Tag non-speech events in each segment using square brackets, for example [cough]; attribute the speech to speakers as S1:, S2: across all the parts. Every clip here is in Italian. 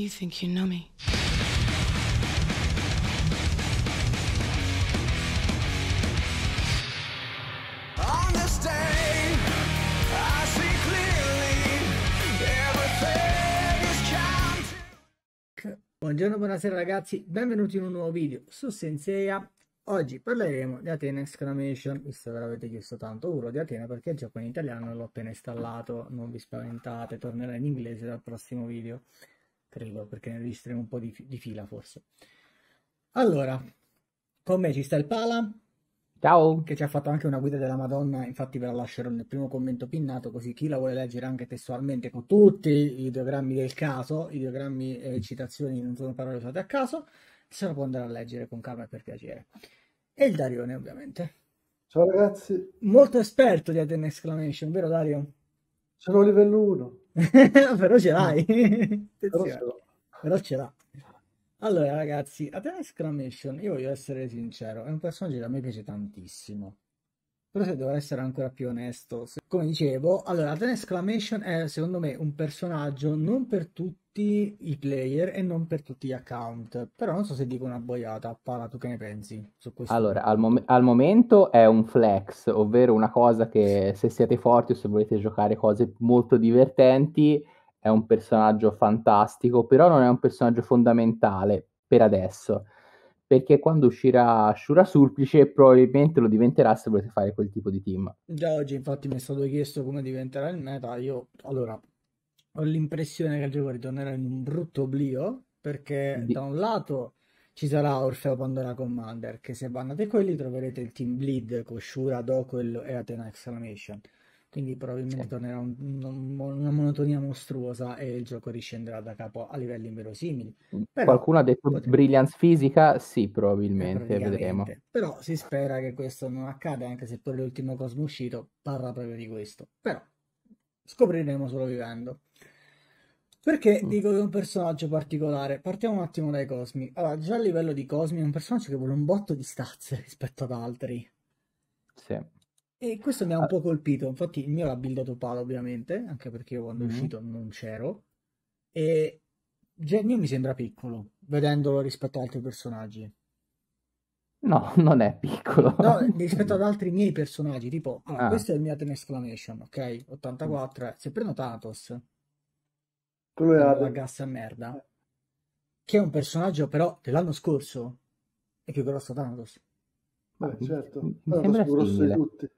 S1: You think you know me.
S2: Buongiorno, buonasera ragazzi, benvenuti in un nuovo video su Senseia. Oggi parleremo di Atena Exclamation, visto che l'avete chiesto tanto, urlo di Atena perché il gioco in italiano l'ho appena installato, non vi spaventate, tornerà in inglese dal prossimo video credo, perché ne registriamo un po' di, di fila forse. Allora, con me ci sta il Pala. Ciao. Che ci ha fatto anche una guida della Madonna, infatti ve la lascerò nel primo commento pinnato, così chi la vuole leggere anche testualmente con tutti i diagrammi del caso, ideogrammi e citazioni non sono parole usate a caso, se la può andare a leggere con calma e per piacere. E il Darione, ovviamente. Ciao ragazzi. Molto esperto di Aden Exclamation, vero Dario? Sono livello 1. [laughs] però ce mm. l'hai. però, ce però ce l'ha. Allora, ragazzi, Atena Crown Mission, io voglio essere sincero, è un personaggio che a me piace tantissimo. Però se devo essere ancora più onesto, se... come dicevo, allora, Athena's Crown Mission è secondo me un personaggio non per tutti tutti i player e non per tutti gli account. Però non so se dico una boiata, Parla, tu che ne pensi su questo? Allora,
S1: al, mom- al momento è un flex, ovvero una cosa che se siete forti o se volete giocare cose molto divertenti è un personaggio fantastico, però non è un personaggio fondamentale per adesso. Perché quando uscirà Shura Sulpice probabilmente lo diventerà se volete fare quel tipo di team.
S2: Già oggi infatti mi è stato chiesto come diventerà il meta, io allora ho l'impressione che il gioco ritornerà in un brutto oblio perché da un lato ci sarà Orfeo Pandora Commander che se andate quelli troverete il team bleed con Shura, Dokel e Athena Exclamation quindi probabilmente sì. tornerà un, un, una monotonia mostruosa e il gioco riscenderà da capo a livelli inverosimili.
S1: Mm. Però Qualcuno ha detto potrebbe... brilliance fisica? Sì, probabilmente, vedremo.
S2: Però si spera che questo non accada, anche se poi l'ultimo Cosmo uscito parla proprio di questo. Però Scopriremo solo vivendo. Perché mm. dico che è un personaggio particolare? Partiamo un attimo dai Cosmi. Allora, già a livello di Cosmi è un personaggio che vuole un botto di stazze [laughs] rispetto ad altri. Sì. E questo mi ha un ah. po' colpito. Infatti, il mio l'ha buildato palo, ovviamente, anche perché io quando mm. è mm-hmm. uscito non c'ero. E Genio mi sembra piccolo, vedendolo rispetto ad altri personaggi.
S1: No, [laughs] non è piccolo. No,
S2: [laughs] rispetto ad altri miei personaggi, tipo, ah. ah. questo è il mio Aten Exclamation, ok? 84, mm. se prendo Thanatos, come la gassa merda, che è un personaggio però dell'anno scorso, è più grosso Thanatos. Beh, certo, Thanatos più grosso di
S1: tutti.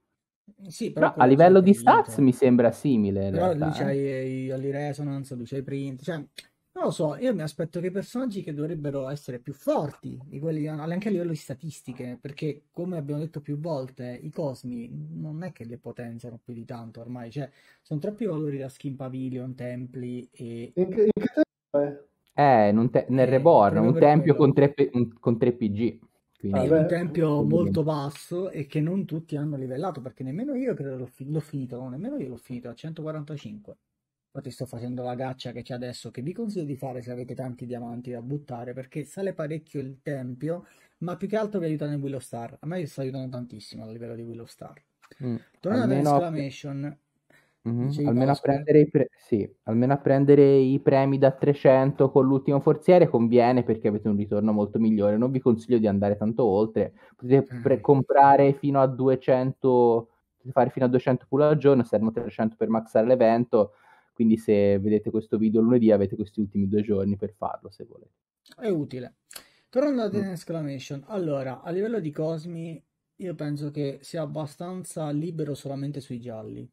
S1: Sì, però a livello di stats mi sembra simile. Però realtà, eh. lui
S2: c'hai eh. Resonance, lui c'hai Print, cioè non lo so, io mi aspetto che i personaggi che dovrebbero essere più forti di quelli anche a livello di statistiche, perché come abbiamo detto più volte, i cosmi non è che le potenziano più di tanto ormai, cioè sono troppi valori da skin pavilion, templi e... In che, in che tempo
S1: è? Eh, te- nel eh, Reborn, un tempio con 3, con 3 PG. Quindi... È eh, ah, un tempio molto
S2: basso e che non tutti hanno livellato, perché nemmeno io credo l'ho, fi- l'ho finito, nemmeno io l'ho finito a 145. Infatti sto facendo la gaccia che c'è adesso, che vi consiglio di fare se avete tanti diamanti da buttare, perché sale parecchio il tempio, ma più che altro vi aiutano in Willow Star. A me sta aiutando tantissimo a livello di Willow Star. Mm. Tornando almeno... all'esclamation...
S1: Mm-hmm. Almeno, a pre- sì. almeno, a prendere i premi da 300 con l'ultimo forziere conviene perché avete un ritorno molto migliore. Non vi consiglio di andare tanto oltre. Potete eh. pre- comprare fino a 200, fare fino a 200 pull al giorno, servono 300 per maxare l'evento quindi se vedete questo video lunedì avete questi ultimi due giorni per farlo se volete.
S2: È utile. Tornando ad mm. Exclamation, allora, a livello di Cosmi, io penso che sia abbastanza libero solamente sui gialli.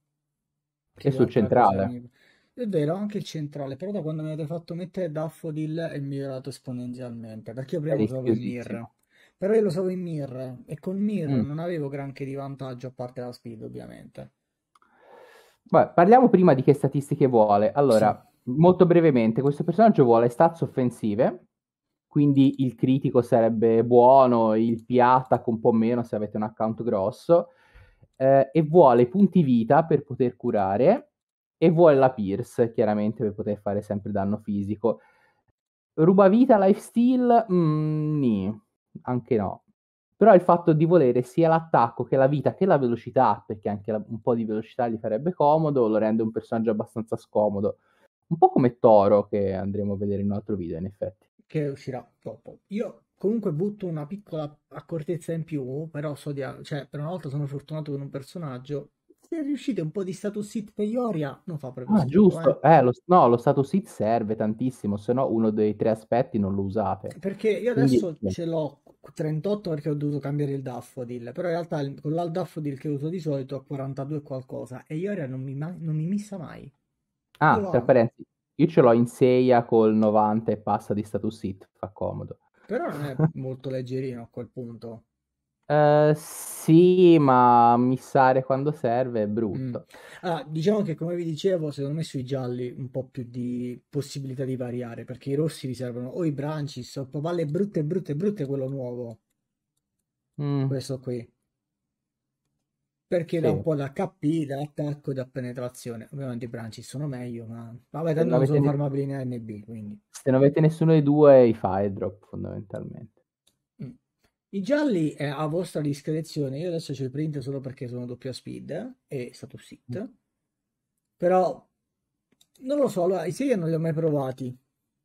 S1: Che e sul centrale.
S2: È vero, anche il centrale, però da quando mi avete fatto mettere Daffodil è migliorato esponenzialmente, perché io prima è usavo il Mir. Però io lo usavo in Mir, e col Mir mm. non avevo granché di vantaggio, a parte la speed ovviamente.
S1: Vabbè, parliamo prima di che statistiche vuole. Allora, sì. molto brevemente, questo personaggio vuole stats offensive, quindi il critico sarebbe buono, il PA attacca un po' meno se avete un account grosso, eh, e vuole punti vita per poter curare, e vuole la Pierce, chiaramente, per poter fare sempre danno fisico. Ruba vita, lifesteal? Mm, nì. anche no. Però il fatto di volere sia l'attacco che la vita che la velocità, perché anche la, un po' di velocità gli farebbe comodo, lo rende un personaggio abbastanza scomodo. Un po' come Toro che andremo a vedere in un altro video, in effetti. Che uscirà dopo.
S2: Io comunque butto una piccola accortezza in più, però so di... cioè, per una volta sono fortunato con un personaggio se riuscite un po' di status hit per Ioria, non fa proprio. Ah, giusto,
S1: eh. Eh, lo, no, lo status hit serve tantissimo, se no uno dei tre aspetti non lo usate. Perché io adesso Quindi... ce
S2: l'ho 38 perché ho dovuto cambiare il daffodil, però in realtà con l'al daffodil che uso di solito ho 42 qualcosa e Ioria non mi, ma- non mi missa mai.
S1: Ah, tra parentesi Io ce l'ho in seia col 90 e passa di status hit, fa comodo.
S2: Però non è [laughs] molto leggerino a quel punto.
S1: Eh, sì, ma missare quando serve è mm. brutto. Mm.
S2: Ah, allora, diciamo che come vi dicevo, secondo me sui gialli un po' più di possibilità di variare, perché i rossi riservano o i branches o palle brutte, brutte, brutte, quello nuovo. Mm. Questo qui. Perché sì. da un po' da KP, da attacco e da penetrazione. Ovviamente i branchis sono meglio, ma vabbè, tanto non, non sono ne... farmabili in NB, quindi.
S1: Se non avete nessuno dei due, i fire drop fondamentalmente.
S2: I gialli è eh, a vostra discrezione, io adesso c'è il print solo perché sono doppia speed e status sit, mm. però non lo so, allora, i serie non li ho mai provati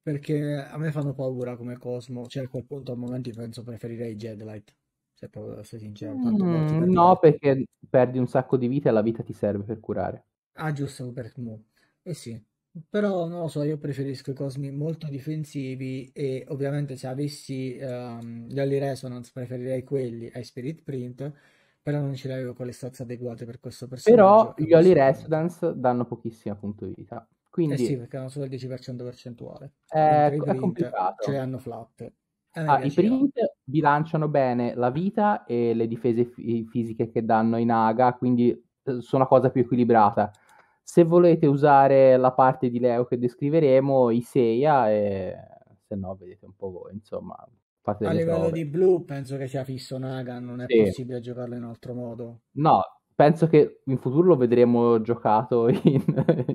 S2: perché a me fanno paura come Cosmo, cioè a quel punto al momento penso preferirei Jedlight, se proprio devo essere sincero. Mm, no,
S1: perché perdi un sacco di vita e la vita ti serve per curare.
S2: Ah giusto, per Mu. Eh sì. Però non lo so, io preferisco i cosmi molto difensivi e ovviamente se avessi ehm, gli Holy Resonance preferirei quelli ai Spirit Print, però non ce l'avevo con le stazze adeguate per questo personaggio. Però gli Early
S1: Resonance danno pochissima punto di vita. Eh quindi... sì,
S2: perché hanno solo il 10% percentuale. Eh, è, i print ce le hanno flat. Eh,
S1: ah, I print bilanciano bene la vita e le difese fisiche che danno in Aga, quindi sono una cosa più equilibrata. Se volete usare la parte di Leo che descriveremo, Iseia, e se no vedete un po' voi, insomma. A livello prove.
S2: di blu penso che
S1: sia fisso Naga,
S2: non è sì. possibile giocarlo in altro modo.
S1: No, penso che in futuro lo vedremo giocato [laughs] in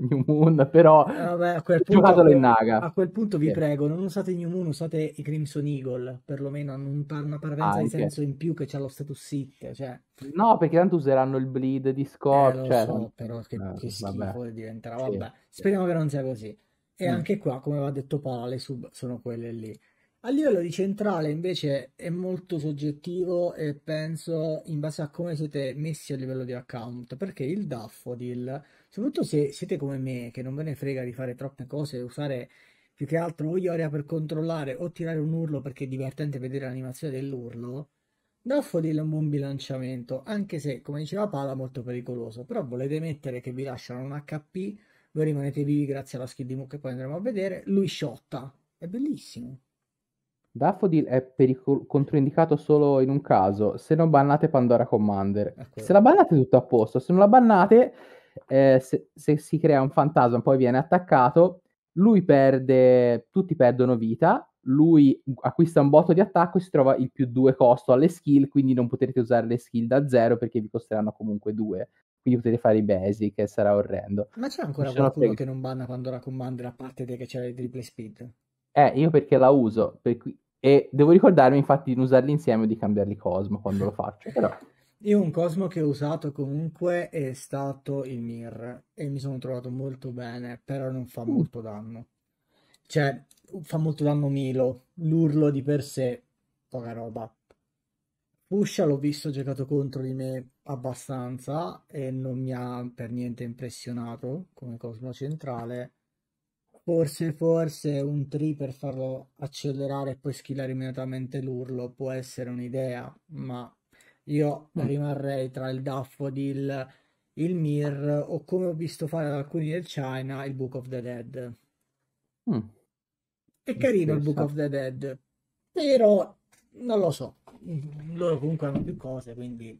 S1: New Moon, però eh, giocatelo in Naga. A quel punto vi sì.
S2: prego, non usate New Moon, usate i Crimson Eagle, perlomeno hanno un, una parvenza Anche. di senso in più che c'ha lo status hit, cioè...
S1: No, perché tanto useranno il bleed di Scorch. Eh, cioè... so, però che, eh, che schifo
S2: diventerà. Vabbè, sì. speriamo che non sia così. E mm. anche qua, come aveva detto Paola, le sub sono quelle lì. A livello di centrale invece è molto soggettivo e penso in base a come siete messi a livello di account, perché il Daffodil, soprattutto se siete come me, che non ve ne frega di fare troppe cose, usare più che altro o Ioria per controllare o tirare un urlo perché è divertente vedere l'animazione dell'urlo, Daffodil è un buon bilanciamento, anche se, come diceva Pala, molto pericoloso, però volete mettere che vi lasciano un HP, voi rimanete vivi grazie alla skill di Mook che poi andremo a vedere, lui sciotta, è bellissimo.
S1: Daffodil è pericol- controindicato solo in un caso, se non bannate Pandora Commander. Okay. Ecco. Se la bannate tutto a posto, se non la bannate, eh, se, se, si crea un fantasma poi viene attaccato, lui perde, tutti perdono vita, lui acquista un botto di attacco e si trova il più 2 costo alle skill, quindi non potrete usare le skill da zero perché vi costeranno comunque 2. Quindi potete fare i basic e sarà orrendo. Ma c'è ancora Ci qualcuno che non
S2: banna Pandora Commander a parte che c'è il triple speed?
S1: Eh, io perché la uso, per cui e devo ricordarmi infatti di usarli insieme o di cambiarli Cosmo quando lo faccio. Però...
S2: Io un Cosmo che ho usato comunque è stato il Mir e mi sono trovato molto bene, però non fa mm. molto danno. Cioè, fa molto danno Milo, l'urlo di per sé, poca roba. Pusha l'ho visto giocato contro di me abbastanza e non mi ha per niente impressionato come Cosmo centrale Forse, forse un tree per farlo accelerare e poi schillare immediatamente l'urlo può essere un'idea, ma io mm. rimarrei tra il Daffodil, il Mir o come ho visto fare ad alcuni del China, il Book of the Dead. Mm. È carino il Book of the Dead, però non lo so, loro comunque hanno più cose, quindi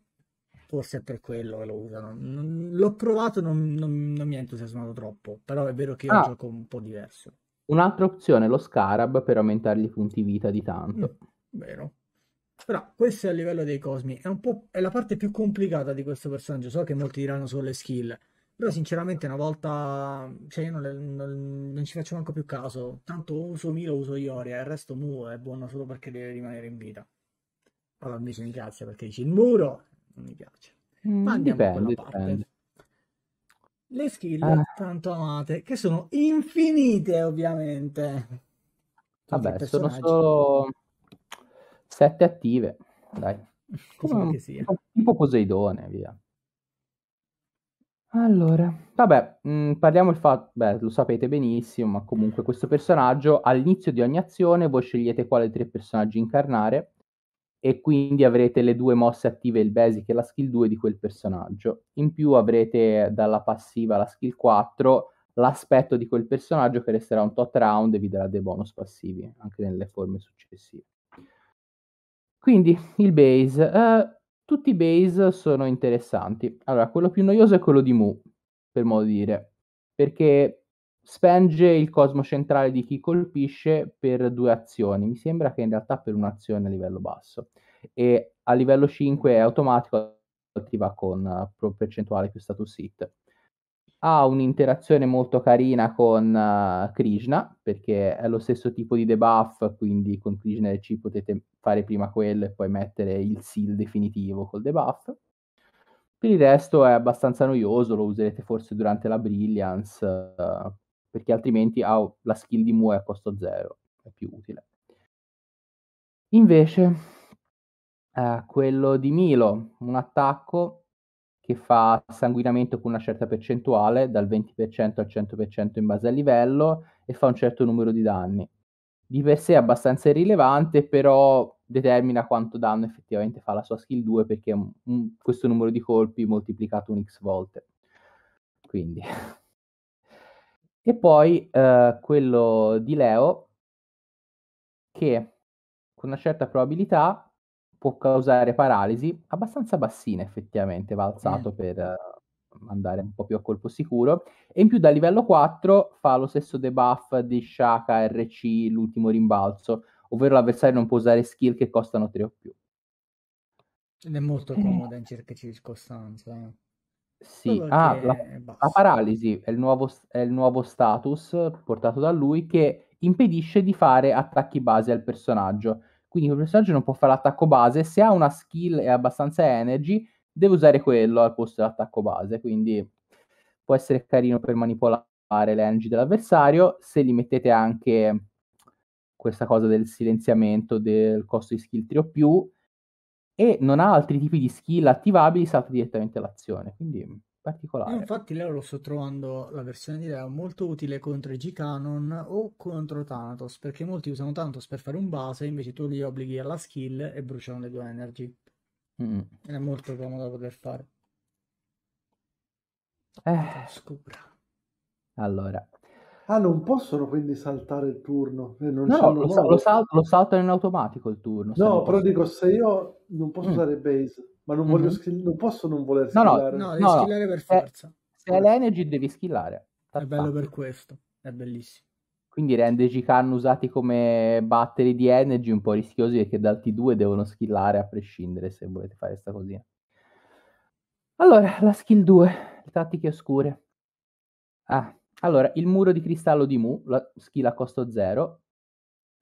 S2: forse è per quello che lo usano. Non, l'ho provato, non, non, non mi ha entusiasmato troppo, però è vero che ah. è un ah. gioco un po' diverso.
S1: Un'altra opzione è lo scarab per aumentargli i punti vita di tanto.
S2: Mm, vero. Però questo è a livello dei cosmi, è, un po', è la parte più complicata di questo personaggio, so che molti diranno solo le skill, però sinceramente una volta, cioè io non, le, non, non ci faccio manco più caso, tanto uso Milo, uso Ioria, il resto Mu è buono solo perché deve rimanere in vita. Allora invece mi cazzo perché dici il muro, mi piace.
S1: Mm, ma andiamo dipende,
S2: con la parte. Le skill eh. tanto amate, che sono infinite ovviamente.
S1: Tutti Vabbè, sono solo sette attive, dai. Come mm. che sia. Tipo Poseidone, via. Allora, vabbè, mh, mm, parliamo del fatto, beh, lo sapete benissimo, ma comunque questo personaggio all'inizio di ogni azione voi scegliete quale tre personaggi incarnare e quindi avrete le due mosse attive, il basic e la skill 2 di quel personaggio. In più avrete dalla passiva la skill 4 l'aspetto di quel personaggio che resterà un tot round e vi darà dei bonus passivi anche nelle forme successive. Quindi il base. Uh, tutti i base sono interessanti. Allora, quello più noioso è quello di Mu, per modo di dire, perché Spenge il cosmo centrale di chi colpisce per due azioni. Mi sembra che in realtà per un'azione a livello basso. E a livello 5 è automatico, attiva con uh, percentuale più status hit. Ha un'interazione molto carina con uh, Krishna, perché è lo stesso tipo di debuff, quindi con Krishna ci potete fare prima quello e poi mettere il seal definitivo col debuff. Per il resto è abbastanza noioso, lo userete forse durante la Brilliance, uh, perché altrimenti ha ah, oh, la skill di Mue a costo zero, è più utile. Invece eh, quello di Milo, un attacco che fa sanguinamento con una certa percentuale, dal 20% al 100% in base al livello, e fa un certo numero di danni. Di per sé è abbastanza irrilevante, però determina quanto danno effettivamente fa la sua skill 2 perché un, un, questo numero di colpi moltiplicato un x volte. Quindi [laughs] E poi eh, quello di Leo che con una certa probabilità può causare paralisi abbastanza bassina effettivamente, va eh. alzato eh. per eh, andare un po' più a colpo sicuro. E in più da livello 4 fa lo stesso debuff di Shaka RC, l'ultimo rimbalzo, ovvero l'avversario non può usare skill che costano 3 o più.
S2: Ed è molto eh. comoda in cerca di Eh.
S1: Sì, ah, la, boh. la paralisi è il, nuovo, è il nuovo status portato da lui che impedisce di fare attacchi base al personaggio. Quindi il personaggio non può fare l'attacco base, se ha una skill e abbastanza energy, deve usare quello al posto dell'attacco base. Quindi può essere carino per manipolare le energy dell'avversario. Se gli mettete anche questa cosa del silenziamento del costo di skill 3 o più, e non ha altri tipi di skill attivabili, salta direttamente l'azione, quindi particolare.
S2: Io infatti Leo lo sto trovando, la versione di Leo, molto utile contro i G-Canon o contro Thanatos, perché molti usano Thanatos per fare un base, invece tu li obblighi alla skill e bruciano le due energy. Mm. È molto comodo da poter fare.
S1: Eh. Scura. Allora, Ah, non possono quindi saltare il turno. Eh, no, lo, lo, salto, lo, salto in automatico il turno. No, però posso... dico, se io non posso mm. usare
S2: base, ma non, mm-hmm. skill- non posso non voler skillare. No, no, devi no, skillare per forza.
S1: Se hai l'energy devi skillare. È bello per questo, è bellissimo. Quindi rende G-Can usati come batteri di energy un po' rischiosi perché dal T2 devono skillare a prescindere se volete fare questa cosina. Allora, la skill 2, le tattiche oscure. Ah, allora, il muro di cristallo di Mu, la skill a costo 0,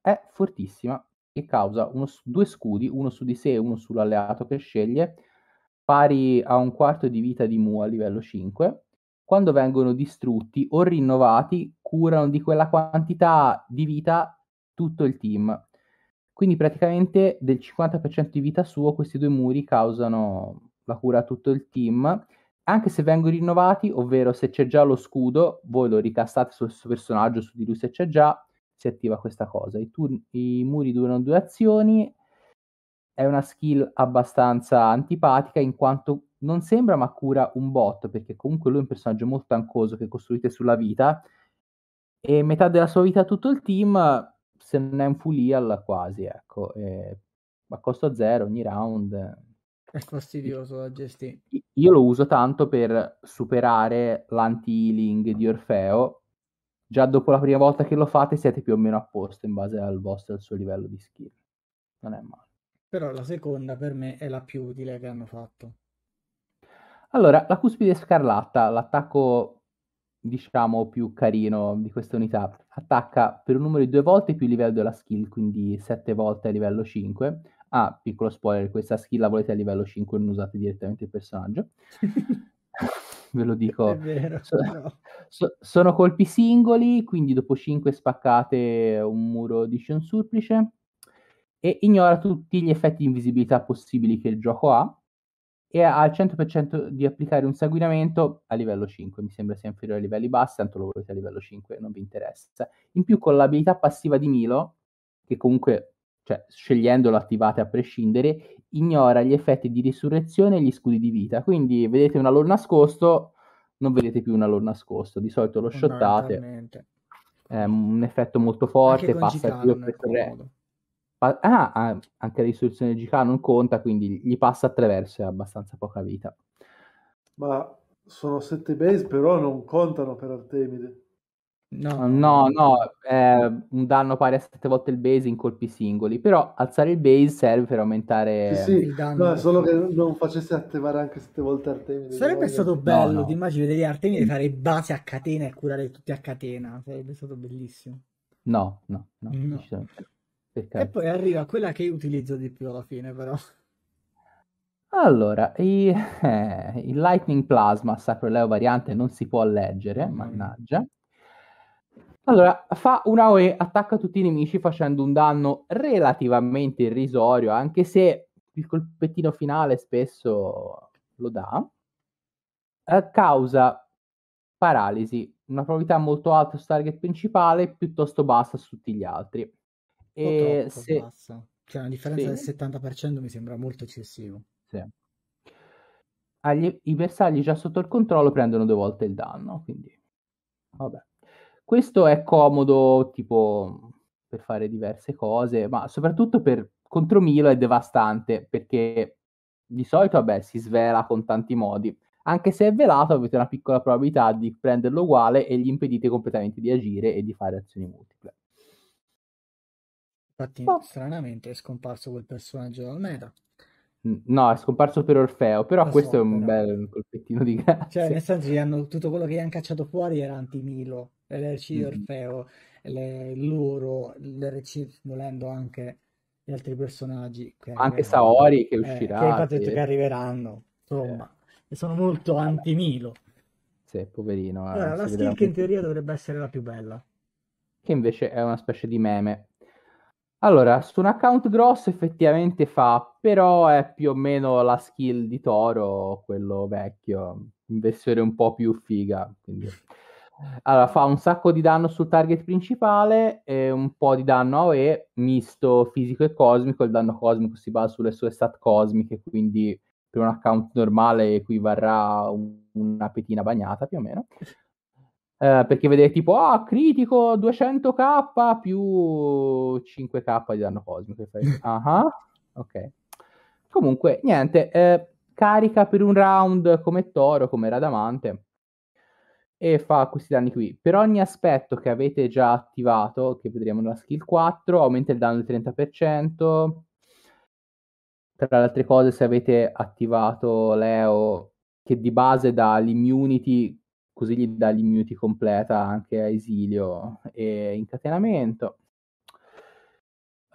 S1: è fortissima che causa uno, due scudi, uno su di sé e uno sull'alleato che sceglie, pari a un quarto di vita di Mu a livello 5. Quando vengono distrutti o rinnovati, curano di quella quantità di vita tutto il team. Quindi praticamente del 50% di vita suo questi due muri causano la cura a tutto il team. Anche se vengono rinnovati, ovvero se c'è già lo scudo, voi lo ricastate sul suo personaggio, su di lui se c'è già, si attiva questa cosa. I, tur- i muri durano due azioni, è una skill abbastanza antipatica in quanto non sembra ma cura un bot, perché comunque lui è un personaggio molto ancoso che costruite sulla vita e metà della sua vita tutto il team, se non è un full heal quasi, ecco, ma costa zero ogni round.
S2: È fastidioso da gestire.
S1: Io lo uso tanto per superare l'anti-healing di Orfeo, già dopo la prima volta che lo fate siete più o meno a posto in base al vostro al suo livello di skill. Non è male.
S2: Però la seconda per me è la più utile che hanno fatto.
S1: Allora, la cuspide scarlatta, l'attacco diciamo più carino di questa unità, attacca per un numero di due volte più il livello della skill, quindi sette volte a livello 5. Ah, piccolo spoiler, questa skill la volete a livello 5, e non usate direttamente il personaggio. [laughs] ve lo dico. Vero, so, no. so, sono colpi singoli, quindi dopo 5 spaccate un muro di Shen Surplice e ignora tutti gli effetti di invisibilità possibili che il gioco ha e ha al 100% di applicare un sanguinamento a livello 5, mi sembra sia inferiore ai livelli bassi, tanto lo volete a livello 5, non vi interessa. In più con l'abilità passiva di Milo, che comunque cioè scegliendolo attivate a prescindere, ignora gli effetti di risurrezione e gli scudi di vita. Quindi vedete un allor nascosto, non vedete più un allor nascosto. Di solito lo shottate. È un effetto molto forte, passa il attraverso. Pa- ah, ah, anche la risurrezione di GK non conta, quindi gli passa attraverso e ha abbastanza poca vita.
S2: Ma sono 7 base, però non
S1: contano per Artemide. No, No, no, è un danno pari a 7 volte il base in colpi singoli, però alzare il base serve per aumentare... sì, il danno. no, solo che non facesse attivare anche 7 volte Artemide. Sarebbe Voglio- stato bello, no. ti
S2: immagini vedere Artemide mm. fare base a catena e curare tutti a catena, sarebbe stato bellissimo.
S1: No, no, no, No. decisamente. E
S2: poi arriva quella che utilizzo di più alla fine, però.
S1: Allora, i- eh, il Lightning Plasma, Sacro Leo variante, non si può leggere, Mamma mannaggia. Allora, fa una OE, attacca tutti i nemici facendo un danno relativamente irrisorio, anche se il colpettino finale spesso lo dà. Eh, causa paralisi, una probabilità molto alta su target principale, piuttosto bassa su tutti gli altri. E se... bassa. Cioè, una differenza sì.
S2: del 70% mi sembra molto eccessivo.
S1: Sì. Agli... I bersagli già sotto il controllo prendono due volte il danno, quindi... Vabbè. Questo è comodo tipo per fare diverse cose, ma soprattutto per contro Milo è devastante perché di solito vabbè, si svela con tanti modi. Anche se è velato, avete una piccola probabilità di prenderlo uguale e gli impedite completamente di agire e di fare azioni multiple.
S2: Infatti, oh. stranamente è scomparso quel personaggio dal meta.
S1: No, è scomparso per Orfeo, però Lo questo so, è un però. bel colpettino di grazia.
S2: Cioè, nel senso, gli hanno, tutto quello che gli hanno cacciato fuori era anti-Milo, eh, l'RC di mm. Orfeo, le, loro, l'RC volendo anche gli altri personaggi. anche Saori che eh, uscirà. Eh, che, detto che arriveranno, insomma. Eh. sono molto anti-Milo.
S1: Sì, poverino. Eh, allora, la Steel che in
S2: teoria dovrebbe essere la più bella.
S1: Che invece è una specie di meme. Allora, su un account grosso effettivamente fa, però è più o meno la skill di Toro, quello vecchio, versione un po' più figa. Quindi. Allora, fa un sacco di danno sul target principale e un po' di danno AOE, misto fisico e cosmico. Il danno cosmico si basa sulle sue stat cosmiche, quindi per un account normale equivarrà una petina bagnata più o meno eh, perché vedete tipo, ah, oh, critico 200k più 5k di danno cosmico. [laughs] Ah, uh-huh. ok. Comunque, niente, eh, carica per un round come Toro, come Radamante e fa questi danni qui. Per ogni aspetto che avete già attivato, che vedremo nella skill 4, aumenta il danno del 30%. Tra le altre cose, se avete attivato Leo, che di base dà l'immunity così gli dà l'immunity completa anche a esilio e incatenamento.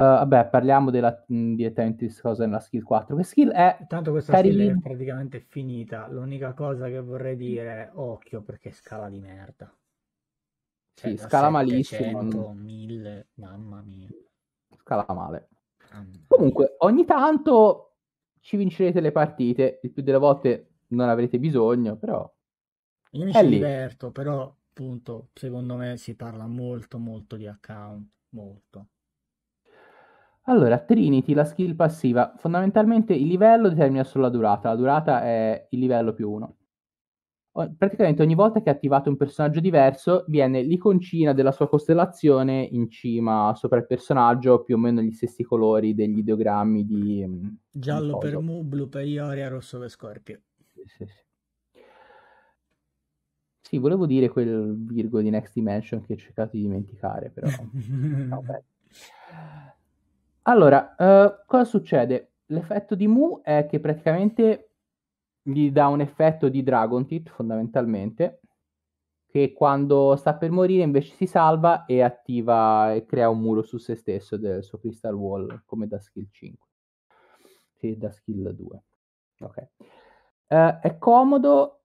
S1: Uh, vabbè, parliamo della, mh, mm, direttamente di cosa nella skill 4. Che skill è?
S2: Intanto questa carina. skill è praticamente finita. L'unica cosa che vorrei dire è occhio perché scala di merda. Cioè, sì, scala 700, malissimo. 1000, mamma mia.
S1: Scala male. Mamma Comunque, ogni tanto ci vincerete le partite. Il più delle volte non avrete bisogno, però io mi ci
S2: diverto, però appunto, secondo me si parla molto molto di account, molto.
S1: Allora, Trinity, la skill passiva, fondamentalmente il livello determina solo la durata, la durata è il livello più uno. praticamente ogni volta che attivate un personaggio diverso, viene l'iconcina della sua costellazione in cima sopra il personaggio, più o meno gli stessi colori degli ideogrammi di... Mm, Giallo di per
S2: Mu, blu per Ioria, rosso per Scorpio. Sì,
S1: sì, sì. Sì, volevo dire quel virgo di Next Dimension che ho cercato di dimenticare, però... [laughs] no, allora, uh, cosa succede? L'effetto di Mu è che praticamente gli dà un effetto di Dragon Tit, fondamentalmente, che quando sta per morire invece si salva e attiva e crea un muro su se stesso del suo Crystal Wall, come da skill 5. Sì, da skill 2. Ok. Uh, è comodo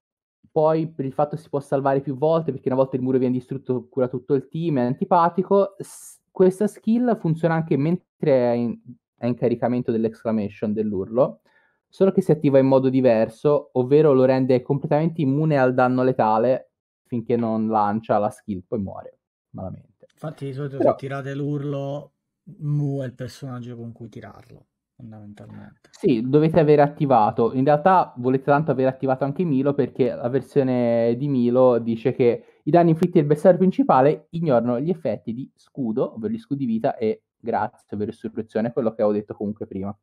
S1: poi per il fatto che si può salvare più volte, perché una volta il muro viene distrutto, cura tutto il team, è antipatico. S- questa skill funziona anche mentre è in, è in caricamento dell'exclamation, dell'urlo, solo che si attiva in modo diverso, ovvero lo rende completamente immune al danno letale finché non lancia la skill, poi muore malamente.
S2: Infatti di solito Però... se tirate l'urlo, mu è il personaggio con cui tirarlo fondamentalmente.
S1: Sì, dovete avere attivato. In realtà volete tanto avere attivato anche Milo perché la versione di Milo dice che i danni inflitti al bersaglio principale ignorano gli effetti di scudo, ovvero gli scudi vita e grazie, ovvero istruzione, quello che avevo detto comunque prima.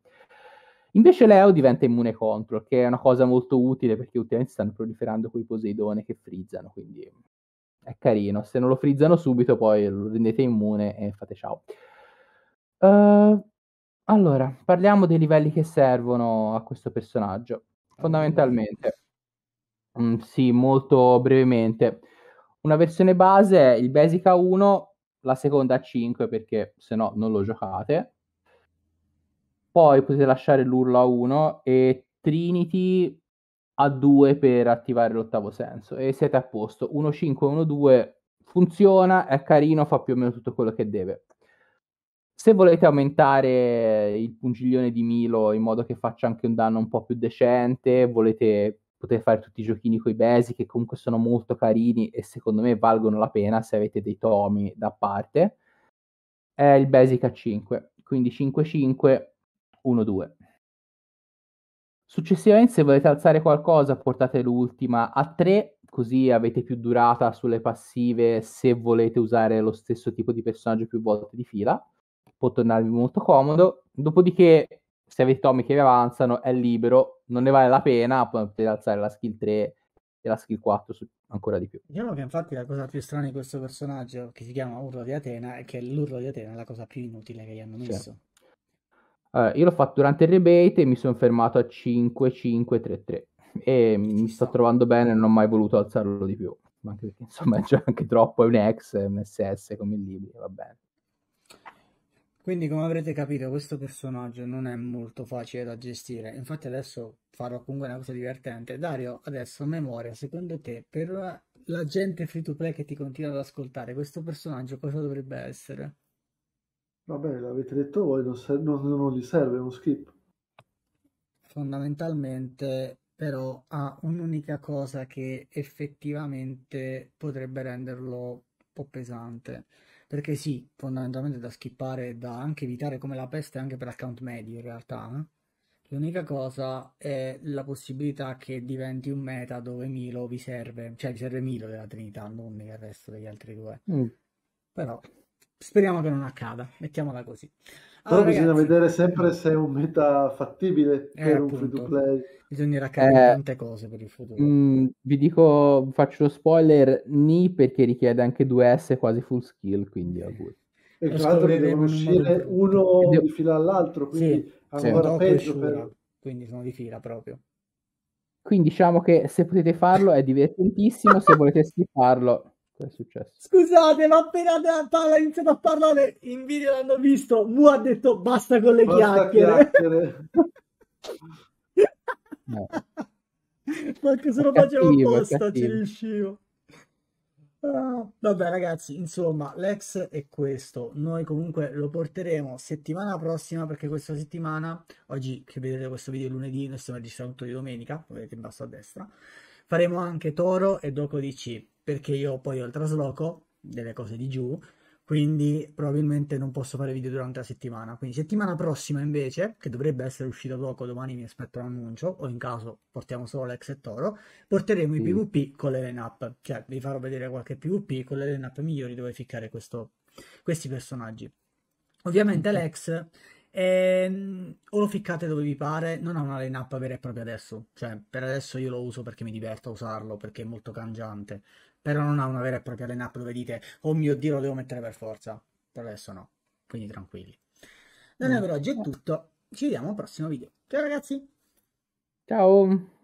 S1: Invece Leo diventa immune contro, che è una cosa molto utile perché ultimamente stanno proliferando quei Poseidone che frizzano, quindi è carino. Se non lo frizzano subito poi lo rendete immune e fate ciao. Uh, allora, parliamo dei livelli che servono a questo personaggio. Fondamentalmente, mm, sì, molto brevemente. Una versione base è il Basic A1, la seconda A5 perché se no non lo giocate. Poi potete lasciare l'urlo A1 e Trinity A2 per attivare l'ottavo senso e siete a posto. 1-5-1-2 funziona, è carino, fa più o meno tutto quello che deve. Se volete aumentare il pungiglione di Milo in modo che faccia anche un danno un po' più decente, volete potete fare tutti i giochini con i basic che comunque sono molto carini e secondo me valgono la pena se avete dei tomi da parte, è il basic a 5, quindi 5-5, 1-2. Successivamente se volete alzare qualcosa portate l'ultima a 3, così avete più durata sulle passive se volete usare lo stesso tipo di personaggio più volte di fila può tornarvi molto comodo. Dopodiché, se avete Tommy che vi avanzano, è libero, non ne vale la pena, potete alzare la skill 3 e la skill 4 su- ancora di più. Diciamo
S2: che infatti la cosa più strana di questo personaggio, che si chiama Urlo di Atena, è che l'Urlo di Atena è la cosa più inutile che gli hanno messo. Certo.
S1: Allora, io l'ho fatto durante il rebate e mi sono fermato a 5-5-3-3 e mi sto trovando bene, non ho mai voluto alzarlo di più, anche perché insomma [laughs] c'è anche troppo, è un ex, è un SS come il libro, va bene.
S2: Quindi, come avrete capito, questo personaggio non è molto facile da gestire. Infatti, adesso farò comunque una cosa divertente. Dario, adesso memoria, secondo te, per la gente free to play che ti continua ad ascoltare, questo personaggio cosa dovrebbe essere? Va bene, l'avete detto voi, non, ser- non, non gli serve uno skip. Fondamentalmente, però, ha un'unica cosa che effettivamente potrebbe renderlo un po' pesante perché sì, fondamentalmente da skippare e da anche evitare come la peste anche per account medio in realtà. Eh. L'unica cosa è la possibilità che diventi un meta dove Milo vi serve, cioè vi serve Milo della Trinità, non il resto degli altri due. Mm. Però speriamo che non accada, mettiamola così.
S1: Però allora, bisogna ragazzi.
S2: vedere sempre se è un meta fattibile eh, per appunto. un free to play. Bisognerà capire eh, tante cose per il futuro. Mh,
S1: mm, vi dico, faccio lo spoiler, ni perché richiede anche 2S quasi full skill, quindi eh. auguri.
S2: E tra l'altro ne devono uscire uno
S1: di fila all'altro, quindi sì, ancora peggio. Per...
S2: Quindi sono di fila proprio.
S1: Quindi diciamo che se potete farlo è divertentissimo, se volete [laughs] skipparlo è successo?
S2: Scusate, ma appena ha iniziato a parlare in video l'hanno visto. Mu ha detto basta con le basta chiacchiere. chiacchiere. [laughs] no. ma che se lo facevo apposta ci riuscivo. Ah, vabbè ragazzi, insomma, l'ex è questo. Noi comunque lo porteremo settimana prossima perché questa settimana, oggi che vedete questo video lunedì, noi stiamo registrando tutto di domenica, lo vedete in basso a destra. Faremo anche Toro e Doco DC, perché io poi ho il trasloco delle cose di giù, quindi probabilmente non posso fare video durante la settimana. Quindi settimana prossima invece, che dovrebbe essere uscito poco, domani mi aspetto l'annuncio, o in caso portiamo solo Lex e Toro, porteremo mm. i PvP con le line-up, cioè vi farò vedere qualche PvP con le line-up migliori dove ficcare questo, questi personaggi. Ovviamente mm. Lex e, ehm, o lo ficcate dove vi pare, non ha una line-up vera e propria adesso. Cioè, per adesso io lo uso perché mi diverto a usarlo, perché è molto cangiante. Però non ha una vera e propria line-up dove dite, oh mio Dio, lo devo mettere per forza. Per adesso no. Quindi tranquilli. Da noi per oggi è tutto. Ci vediamo al prossimo video. Ciao ragazzi! Ciao!